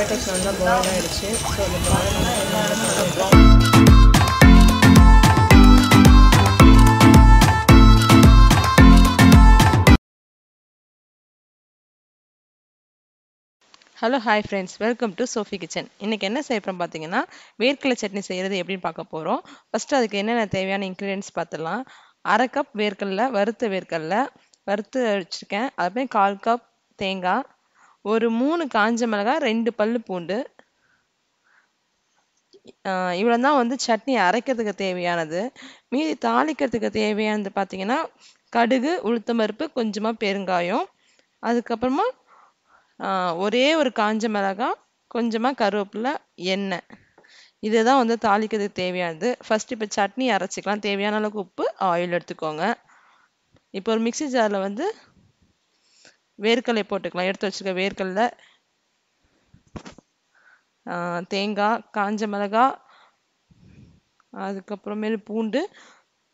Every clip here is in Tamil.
டொமேட்டோஸ் நல்லா பாயில் ஆகிடுச்சு ஸோ அந்த boil hello hi friends welcome to Sophie kitchen இன்றைக்கி என்ன செய்கிறோம் பார்த்தீங்கன்னா வேர்க்கடலை சட்னி செய்கிறது எப்படின்னு பார்க்க போகிறோம் ஃபஸ்ட்டு அதுக்கு என்னென்ன தேவையான இன்க்ரீடியன்ஸ் பார்த்துடலாம் அரை கப் வேர்க்கடலை வறுத்த வேர்க்கடலை வறுத்து வச்சுருக்கேன் அதுமாதிரி கால் கப் தேங்காய் ஒரு மூணு காஞ்ச மிளகாய் ரெண்டு பல் பூண்டு இவ்வளோ தான் வந்து சட்னி அரைக்கிறதுக்கு தேவையானது மீதி தாளிக்கிறதுக்கு தேவையானது பார்த்திங்கன்னா கடுகு உளுத்தம்பருப்பு கொஞ்சமாக பெருங்காயம் அதுக்கப்புறமா ஒரே ஒரு காஞ்ச மிளகாய் கொஞ்சமாக கருவேப்பிலை எண்ணெய் தான் வந்து தாளிக்கிறதுக்கு தேவையானது ஃபஸ்ட்டு இப்போ சட்னி அரைச்சிக்கலாம் தேவையான அளவுக்கு உப்பு ஆயில் எடுத்துக்கோங்க இப்போ ஒரு மிக்சி ஜாரில் வந்து வேர்க்கலை போட்டுக்கலாம் எடுத்து வச்சுருக்க வேர்க்கல்ல தேங்காய் காஞ்ச மிளகா அதுக்கப்புறமேலு பூண்டு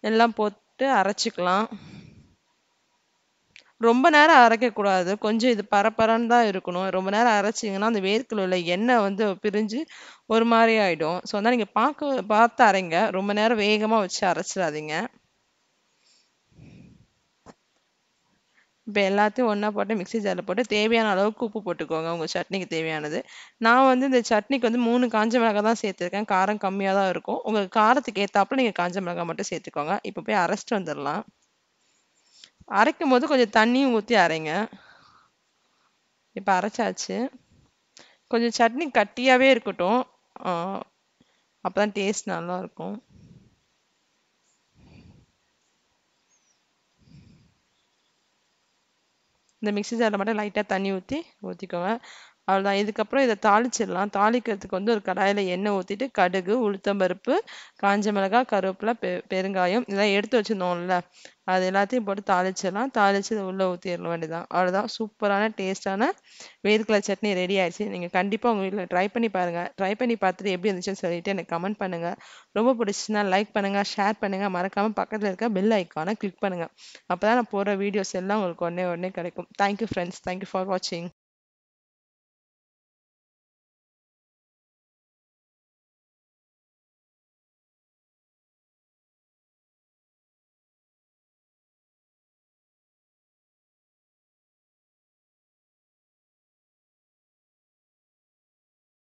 எல்லாம் போட்டு அரைச்சிக்கலாம் ரொம்ப நேரம் அரைக்கக்கூடாது கொஞ்சம் இது பரப்பரன்னு தான் இருக்கணும் ரொம்ப நேரம் அரைச்சிங்கன்னா அந்த வேர்க்கில் உள்ள எண்ணெய் வந்து பிரிஞ்சு ஒரு மாதிரி ஆகிடும் ஸோ அதனால் நீங்கள் பார்க்க பார்த்து அரைங்க ரொம்ப நேரம் வேகமாக வச்சு அரைச்சிடாதீங்க இப்போ எல்லாத்தையும் ஒன்றா போட்டு மிக்ஸி ஜாரில் போட்டு தேவையான அளவுக்கு உப்பு போட்டுக்கோங்க உங்கள் சட்னிக்கு தேவையானது நான் வந்து இந்த சட்னிக்கு வந்து மூணு காஞ்ச மிளகாய் தான் சேர்த்துருக்கேன் காரம் கம்மியாக தான் இருக்கும் உங்கள் காரத்துக்கு ஏற்றாப்புல நீங்கள் காஞ்ச மிளகாய் மட்டும் சேர்த்துக்கோங்க இப்போ போய் அரைச்சிட்டு வந்துடலாம் அரைக்கும் போது கொஞ்சம் தண்ணியும் ஊற்றி அரைங்க இப்போ அரைச்சாச்சு கொஞ்சம் சட்னி கட்டியாகவே இருக்கட்டும் அப்போ தான் டேஸ்ட் நல்லாயிருக்கும் இந்த மிக்சி ஜாரில் மட்டும் லைட்டாக தண்ணி ஊற்றி ஊற்றிக்கோங்க அவ்வளோதான் இதுக்கப்புறம் இதை தாளிச்சிடலாம் தாளிக்கிறதுக்கு வந்து ஒரு கடாயில் எண்ணெய் ஊற்றிட்டு கடுகு உளுத்தம்பருப்பு காஞ்ச மிளகாய் கருவேப்பிலை பெ பெருங்காயம் இதெல்லாம் எடுத்து வச்சுருந்தோம்ல அது எல்லாத்தையும் போட்டு தாளிச்சிடலாம் தாளித்து இதை உள்ளே ஊற்றிட வேண்டியதான் அவ்வளோதான் சூப்பரான டேஸ்ட்டான வேர்க்கலை சட்னி ரெடி ஆயிடுச்சு நீங்கள் கண்டிப்பாக உங்கள் வீட்டில் ட்ரை பண்ணி பாருங்கள் ட்ரை பண்ணி பார்த்துட்டு எப்படி இருந்துச்சுன்னு சொல்லிட்டு எனக்கு கமெண்ட் பண்ணுங்கள் ரொம்ப பிடிச்சிச்சுன்னா லைக் பண்ணுங்கள் ஷேர் பண்ணுங்கள் மறக்காமல் பக்கத்தில் இருக்க பெல் ஐக்கானை கிளிக் பண்ணுங்கள் அப்போ தான் நான் போடுற வீடியோஸ் எல்லாம் உங்களுக்கு உடனே உடனே கிடைக்கும் தேங்க்யூ ஃப்ரெண்ட்ஸ் தேங்க்யூ ஃபார் வாட்சிங்